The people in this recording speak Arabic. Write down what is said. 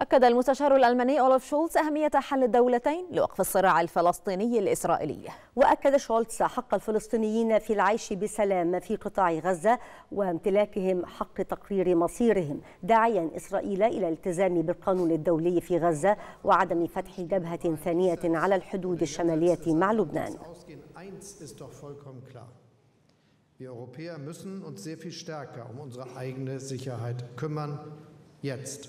أكد المستشار الألماني أولف شولتز أهمية حل الدولتين لوقف الصراع الفلسطيني الإسرائيلي وأكد شولتز حق الفلسطينيين في العيش بسلام في قطاع غزة وامتلاكهم حق تقرير مصيرهم داعيا إسرائيل إلى الالتزام بالقانون الدولي في غزة وعدم فتح جبهة ثانية على الحدود الشمالية مع لبنان Wir Europäer müssen uns sehr viel stärker um unsere eigene Sicherheit kümmern, jetzt.